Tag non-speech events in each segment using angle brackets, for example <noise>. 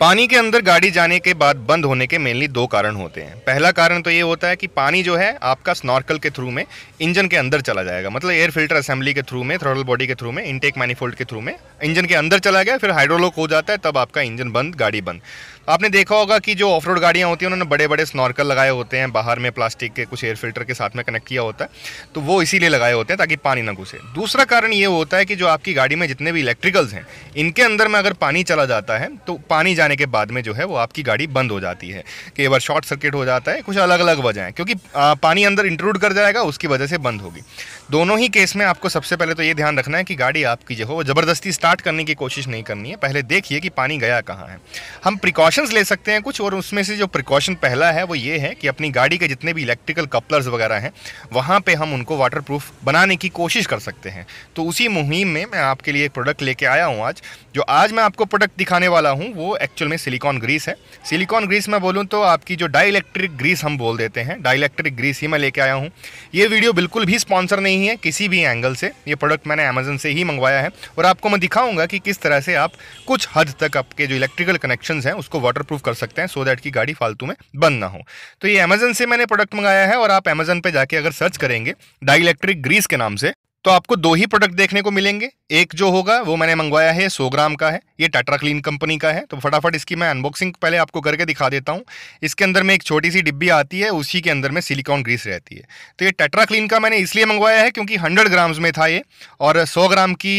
पानी के अंदर गाड़ी जाने के बाद बंद होने के मेनली दो कारण होते हैं पहला कारण तो ये होता है कि पानी जो है आपका स्नॉर्कल के थ्रू में इंजन के अंदर चला जाएगा मतलब एयर फिल्टर असेंबली के थ्रू में थ्रोटल बॉडी के थ्रू में इंटेक मैनिफोल्ड के थ्रू में इंजन के अंदर चला गया फिर हाइड्रोलॉक हो जाता है तब आपका इंजन बंद गाड़ी बंद आपने देखा होगा कि जो ऑफ रोड गाड़ियाँ होती हैं उन्होंने बड़े बड़े स्नॉर्कल लगाए होते हैं बाहर में प्लास्टिक के कुछ एयर फिल्टर के साथ में कनेक्ट किया होता है तो वो इसीलिए लगाए होते हैं ताकि पानी ना घुसे दूसरा कारण ये होता है कि जो आपकी गाड़ी में जितने भी इलेक्ट्रिकल्स हैं इनके अंदर में अगर पानी चला जाता है तो पानी जाने के बाद में जो है वो आपकी गाड़ी बंद हो जाती है कई बार शॉर्ट सर्किट हो जाता है कुछ अलग अलग वजह है क्योंकि पानी अंदर इंट्रूड कर जाएगा उसकी वजह से बंद होगी दोनों ही केस में आपको सबसे पहले तो ये ध्यान रखना है कि गाड़ी आपकी जो हो वो ज़बरदस्ती स्टार्ट करने की कोशिश नहीं करनी है पहले देखिए कि पानी गया कहाँ है हम प्रिकॉशंस ले सकते हैं कुछ और उसमें से जो प्रिकॉशन पहला है वो ये है कि अपनी गाड़ी के जितने भी इलेक्ट्रिकल कपलर्स वगैरह हैं वहाँ पर हम उनको वाटर बनाने की कोशिश कर सकते हैं तो उसी मुहिम में मैं आपके लिए एक प्रोडक्ट लेके आया हूँ आज जो आज मैं आपको प्रोडक्ट दिखाने वाला हूँ वो एक्चुअल में सिलिकॉन ग्रीस है सिलिकॉन ग्रीस मैं बोलूँ तो आपकी जो डाई ग्रीस हम बोल देते हैं डाई ग्रीस ही मैं लेके आया हूँ ये वीडियो बिल्कुल भी स्पॉन्सर नहीं नहीं है किसी भी एंगल से ये प्रोडक्ट मैंने अमेजन से ही मंगवाया है और आपको मैं दिखाऊंगा कि किस तरह से आप कुछ हद तक आपके जो इलेक्ट्रिकल कनेक्शन हैं उसको वाटरप्रूफ कर सकते हैं सो दैट की गाड़ी फालतू में बंद ना हो तो ये अमेजन से मैंने प्रोडक्ट मंगाया है और आप अमेजन पर जाके अगर सर्च करेंगे डाई ग्रीस के नाम से तो आपको दो ही प्रोडक्ट देखने को मिलेंगे एक जो होगा वो मैंने मंगवाया है सौ ग्राम का है ये टाटा क्लीन कंपनी का है तो फटाफट इसकी मैं अनबॉक्सिंग पहले आपको करके दिखा देता हूँ इसके अंदर में एक छोटी सी डिब्बी आती है उसी के अंदर में सिलिकॉन ग्रीस रहती है तो ये टाटा क्लीन का मैंने इसलिए मंगवाया है क्योंकि हंड्रेड ग्राम्स में था ये और सौ ग्राम की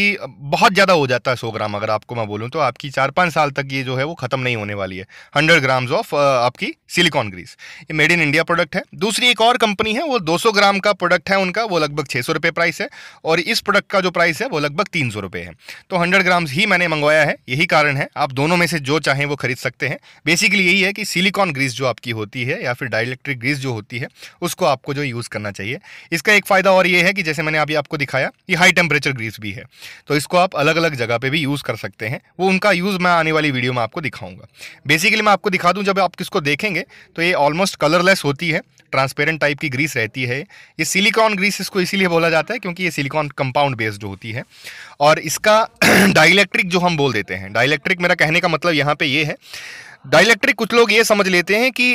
बहुत ज़्यादा हो जाता है सौ ग्राम अगर आपको मैं बोलूँ तो आपकी चार पाँच साल तक ये जो है वो ख़त्म नहीं होने वाली है हंड्रेड ग्राम्स ऑफ आपकी सिलिकॉन ग्रीस ये मेड इन इंडिया प्रोडक्ट है दूसरी एक और कंपनी है वो दो ग्राम का प्रोडक्ट है उनका वो लगभग छः सौ प्राइस है और इस प्रोडक्ट का जो प्राइस है वो लगभग तीन सौ रुपये है तो हंड्रेड ग्राम्स ही मैंने मंगवाया है यही कारण है आप दोनों में से जो चाहें वो खरीद सकते हैं बेसिकली यही है कि सिलिकॉन ग्रीस जो आपकी होती है या फिर डाइलेक्ट्रिक ग्रीस जो होती है उसको आपको जो यूज़ करना चाहिए इसका एक फ़ायदा और ये है कि जैसे मैंने अभी आपको दिखाया ये हाई टेम्परेचर ग्रीस भी है तो इसको आप अलग अलग जगह पर भी यूज़ कर सकते हैं वो उनका यूज़ मैं आने वाली वीडियो में आपको दिखाऊंगा बेसिकली मैं आपको दिखा दूँ जब आप किसको देखेंगे तो ये ऑलमोस्ट कलरलेस होती है ट्रांसपेरेंट टाइप की ग्रीस रहती है ये सिलिकॉन ग्रीस इसको इसीलिए बोला जाता है क्योंकि ये सिलिकॉन कंपाउंड बेस्ड होती है और इसका डाइलेक्ट्रिक <clears throat> जो हम बोल देते हैं डाइलेक्ट्रिक मेरा कहने का मतलब यहाँ पे ये है डाइलेक्ट्रिक कुछ लोग ये समझ लेते हैं कि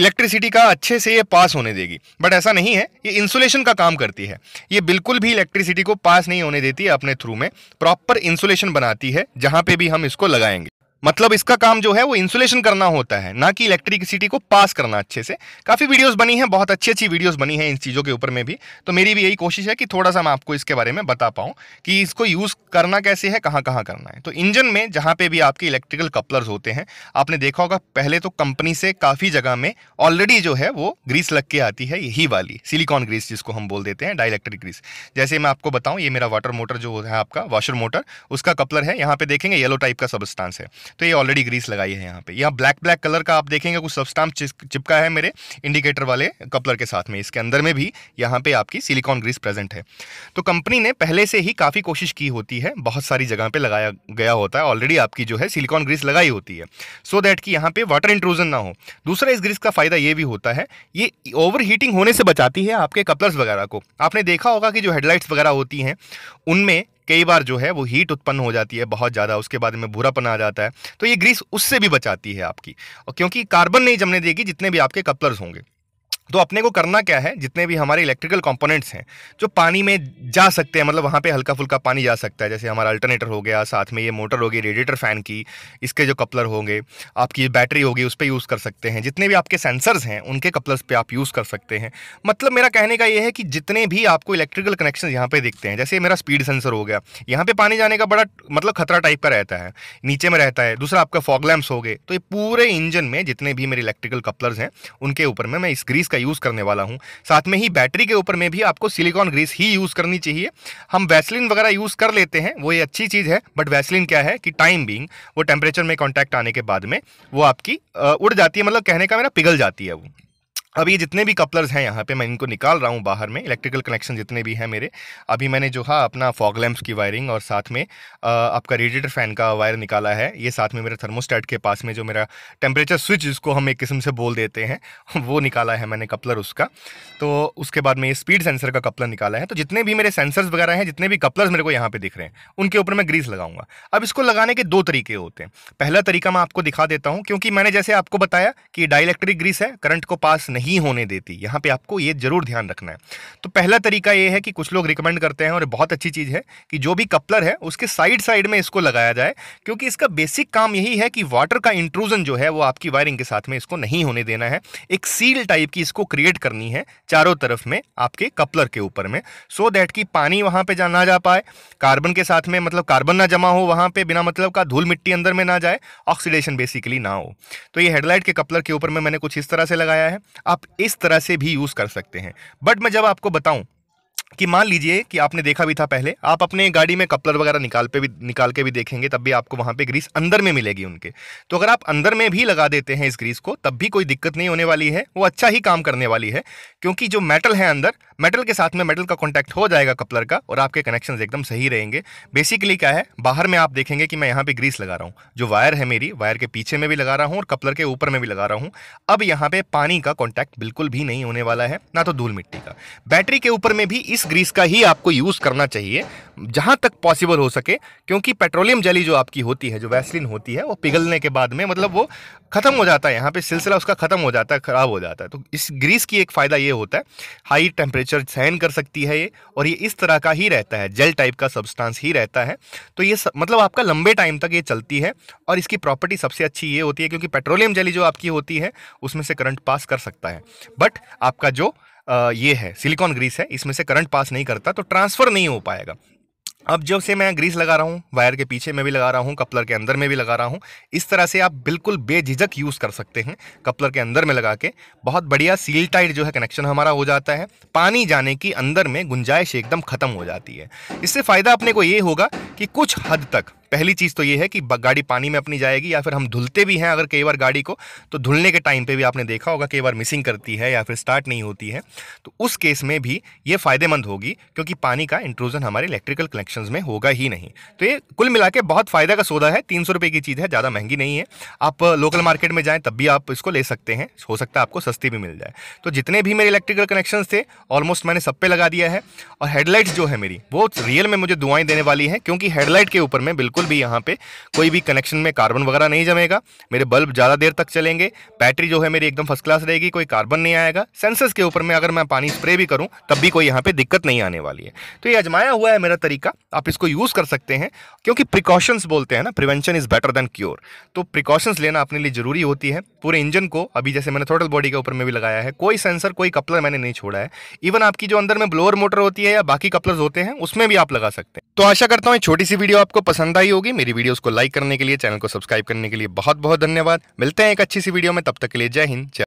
इलेक्ट्रिसिटी का अच्छे से ये पास होने देगी बट ऐसा नहीं है ये इंसुलेशन का काम करती है ये बिल्कुल भी इलेक्ट्रिसिटी को पास नहीं होने देती है अपने थ्रू में प्रॉपर इंसुलेशन बनाती है जहाँ पे भी हम इसको लगाएंगे मतलब इसका काम जो है वो इंसुलेशन करना होता है ना कि इलेक्ट्रिकसिटी को पास करना अच्छे से काफ़ी वीडियोस बनी हैं बहुत अच्छी अच्छी वीडियोस बनी हैं इन चीज़ों के ऊपर में भी तो मेरी भी यही कोशिश है कि थोड़ा सा मैं आपको इसके बारे में बता पाऊँ कि इसको यूज़ करना कैसे है कहाँ कहाँ करना है तो इंजन में जहाँ पर भी आपके इलेक्ट्रिकल कपलर्स होते हैं आपने देखा होगा पहले तो कंपनी से काफ़ी जगह में ऑलरेडी जो है वो ग्रीस लग के आती है यही वाली सिलिकॉन ग्रीस जिसको हम बोल देते हैं डाइलेक्ट्रिक ग्रीस जैसे मैं आपको बताऊँ ये मेरा वाटर मोटर जो है आपका वॉशर मोटर उसका कपलर है यहाँ पर देखेंगे येलो टाइप का सबस्टांस है तो ये ऑलरेडी ग्रीस लगाई है यहाँ पे यहाँ ब्लैक ब्लैक कलर का आप देखेंगे कुछ सबस्टाम चिपका है मेरे इंडिकेटर वाले कपलर के साथ में इसके अंदर में भी यहाँ पे आपकी सिलिकॉन ग्रीस प्रेजेंट है तो कंपनी ने पहले से ही काफ़ी कोशिश की होती है बहुत सारी जगह पर लगाया गया होता है ऑलरेडी आपकी जो है सिलिकॉन ग्रीस लगाई होती है सो दैट कि यहाँ पर वाटर इंट्रूजन ना हो दूसरा इस ग्रीस का फ़ायदा ये भी होता है ये ओवर हीटिंग होने से बचाती है आपके कपलर्स वगैरह को आपने देखा होगा कि जो हेडलाइट्स वगैरह होती हैं उनमें कई बार जो है वो हीट उत्पन्न हो जाती है बहुत ज़्यादा उसके बाद में भूरापन आ जाता है तो ये ग्रीस उससे भी बचाती है आपकी और क्योंकि कार्बन नहीं जमने देगी जितने भी आपके कपलर्स होंगे तो अपने को करना क्या है जितने भी हमारे इलेक्ट्रिकल कंपोनेंट्स हैं जो पानी में जा सकते हैं मतलब वहाँ पे हल्का फुल्का पानी जा सकता है जैसे हमारा अल्टरनेटर हो गया साथ में ये मोटर होगी रेडिएटर फ़ैन की इसके जो कपलर होंगे आपकी बैटरी होगी उस पर यूज़ कर सकते हैं जितने भी आपके सेंसर्स हैं उनके कपलर्स पर आप यूज़ कर सकते हैं मतलब मेरा कहने का ये है कि जितने भी आपको इलेक्ट्रिकल कनेक्शन यहाँ पर दिखते हैं जैसे मेरा स्पीड सेंसर हो गया यहाँ पर पानी जाने का बड़ा मतलब खतरा टाइप का रहता है नीचे में रहता है दूसरा आपका फॉग लैम्प्स हो गए तो ये पूरे इंजन में जितने भी मेरे इलेक्ट्रिकल कपलर्स हैं उनके ऊपर में मैं इस ग्रीस का यूज़ करने वाला हूँ साथ में ही बैटरी के ऊपर में भी आपको सिलिकॉन ग्रीस ही यूज़ करनी चाहिए हम वैसलिन वगैरह यूज़ कर लेते हैं वो ये अच्छी चीज़ है बट वैसलिन क्या है कि टाइम बींग वो टेम्परेचर में कॉन्टैक्ट आने के बाद में वो आपकी उड़ जाती है मतलब कहने का मेरा पिघल जाती है वो अब ये जितने भी कपलर्स हैं यहाँ पे मैं इनको निकाल रहा हूँ बाहर में इलेक्ट्रिकल कनेक्शन जितने भी हैं मेरे अभी मैंने जो है हाँ, अपना फॉग लैम्प्स की वायरिंग और साथ में आपका रेडिएटर फैन का वायर निकाला है ये साथ में मेरे थर्मोस्टेट के पास में जो मेरा टेम्परेचर स्विच जिसको हम एक किस्म से बोल देते हैं वो निकाला है मैंने कपलर उसका तो उसके बाद में ये स्पीड सेंसर का कपलर निकाला है तो जितने भी मेरे सेंसर्स वगैरह हैं जितने भी कपलर्स मेरे को यहाँ पर दिख रहे हैं उनके ऊपर मैं ग्रीस लगाऊंगा अब इसको लगाने के दो तरीके होते हैं पहला तरीका मैं आपको दिखा देता हूँ क्योंकि मैंने जैसे आपको बताया कि डाई ग्रीस है करंट को पास नहीं नहीं होने देती यहाँ पे आपको ये जरूर ध्यान रखना है तो पहला तरीका ये है कि कुछ लोग रिकमेंड करते हैं और बहुत अच्छी चीज़ है कि जो भी कपलर है उसके साइड साइड में इसको लगाया जाए क्योंकि इसका बेसिक काम यही है कि वाटर का इंट्रूजन जो है वो आपकी वायरिंग के साथ में इसको नहीं होने देना है एक सील टाइप की इसको क्रिएट करनी है चारों तरफ में आपके कपलर के ऊपर में सो दैट कि पानी वहाँ पर ना जा पाए कार्बन के साथ में मतलब कार्बन ना जमा हो वहाँ पर बिना मतलब का धूल मिट्टी अंदर में ना जाए ऑक्सीडेशन बेसिकली ना हो तो ये हेडलाइट के कपलर के ऊपर में मैंने कुछ इस तरह से लगाया है आप इस तरह से भी यूज़ कर सकते हैं बट मैं जब आपको बताऊं कि मान लीजिए कि आपने देखा भी था पहले आप अपने गाड़ी में कपलर वगैरह निकाल पे भी निकाल के भी देखेंगे तब भी आपको वहाँ पे ग्रीस अंदर में मिलेगी उनके तो अगर आप अंदर में भी लगा देते हैं इस ग्रीस को तब भी कोई दिक्कत नहीं होने वाली है वो अच्छा ही काम करने वाली है क्योंकि जो मेटल है अंदर मेटल के साथ में मेटल का कॉन्टैक्ट हो जाएगा कपलर का और आपके कनेक्शन एकदम सही रहेंगे बेसिकली क्या है बाहर में आप देखेंगे कि मैं यहाँ पर ग्रीस लगा रहा हूँ जो वायर है मेरी वायर के पीछे में भी लगा रहा हूँ और कपलर के ऊपर में भी लगा रहा हूँ अब यहाँ पर पानी का कॉन्टैक्ट बिल्कुल भी नहीं होने वाला है ना तो धूल मिट्टी का बैटरी के ऊपर में भी इस इस ग्रीस का ही आपको यूज़ करना चाहिए जहाँ तक पॉसिबल हो सके क्योंकि पेट्रोलियम जली जो आपकी होती है जो वैसलिन होती है वो पिघलने के बाद में मतलब वो ख़त्म हो जाता है यहाँ पे सिलसिला उसका ख़त्म हो जाता है ख़राब हो जाता है तो इस ग्रीस की एक फ़ायदा ये होता है हाई टेम्परेचर सहन कर सकती है ये और ये इस तरह का ही रहता है जेल टाइप का सब्सटांस ही रहता है तो ये स, मतलब आपका लंबे टाइम तक ये चलती है और इसकी प्रॉपर्टी सबसे अच्छी ये होती है क्योंकि पेट्रोलियम जली जो आपकी होती है उसमें से करंट पास कर सकता है बट आपका जो ये है सिलिकॉन ग्रीस है इसमें से करंट पास नहीं करता तो ट्रांसफ़र नहीं हो पाएगा अब जब से मैं ग्रीस लगा रहा हूँ वायर के पीछे में भी लगा रहा हूँ कपलर के अंदर में भी लगा रहा हूँ इस तरह से आप बिल्कुल बेझिझक यूज़ कर सकते हैं कपलर के अंदर में लगा के बहुत बढ़िया सील टाइट जो है कनेक्शन हमारा हो जाता है पानी जाने की अंदर में गुंजाइश एकदम ख़त्म हो जाती है इससे फ़ायदा अपने को ये होगा कि कुछ हद तक पहली चीज़ तो ये है कि गाड़ी पानी में अपनी जाएगी या फिर हम धुलते भी हैं अगर कई बार गाड़ी को तो धुलने के टाइम पे भी आपने देखा होगा कई बार मिसिंग करती है या फिर स्टार्ट नहीं होती है तो उस केस में भी ये फ़ायदेमंद होगी क्योंकि पानी का इंट्रोजन हमारे इलेक्ट्रिकल कनेक्शन में होगा ही नहीं तो ये कुल मिला के बहुत फ़ायदा का सौदा है तीन सौ की चीज़ है ज़्यादा महंगी नहीं है आप लोकल मार्केट में जाएँ तब भी आप इसको ले सकते हैं हो सकता है आपको सस्ती भी मिल जाए तो जितने भी मेरे इलेक्ट्रिकल कनेक्शन थे ऑलमोस्ट मैंने सब पे लगा दिया है और हेडलाइट्स जो है मेरी वो रियल में मुझे दुआएं देने वाली हैं क्योंकि हेडलाइट के ऊपर मैं बिल्कुल बिल्कुल भी यहाँ पे कोई भी कनेक्शन में कार्बन वगैरह नहीं जमेगा मेरे बल्ब ज़्यादा देर तक चलेंगे बैटरी जो है मेरी एकदम फर्स्ट क्लास रहेगी कोई कार्बन नहीं आएगा सेंसर्स के ऊपर में अगर मैं पानी स्प्रे भी करूँ तब भी कोई यहाँ पर दिक्कत नहीं आने वाली है तो ये अजमाया हुआ है मेरा तरीका आप इसको यूज़ कर सकते हैं क्योंकि प्रिकॉशंस बोलते हैं ना prevention is better than cure तो प्रिकॉशंस लेना अपने लिए ज़रूरी होती है पूरे इंजन को अभी जैसे मैंने थ्रोटल बॉडी के ऊपर में भी लगाया है कोई सेंसर कोई कपलर मैंने नहीं छोड़ा है इवन आपकी जो अंदर में ब्लोअर मोटर होती है या बाकी कपलर्स होते हैं उसमें भी आप लगा सकते हैं तो आशा करता हूँ छोटी सी वीडियो आपको पसंद आई आई होगी मेरी वीडियोस को लाइक करने के लिए चैनल को सब्सक्राइब करने के लिए बहुत बहुत धन्यवाद मिलते हैं एक अच्छी सी वीडियो में तब तक के लिए जय हिंद जय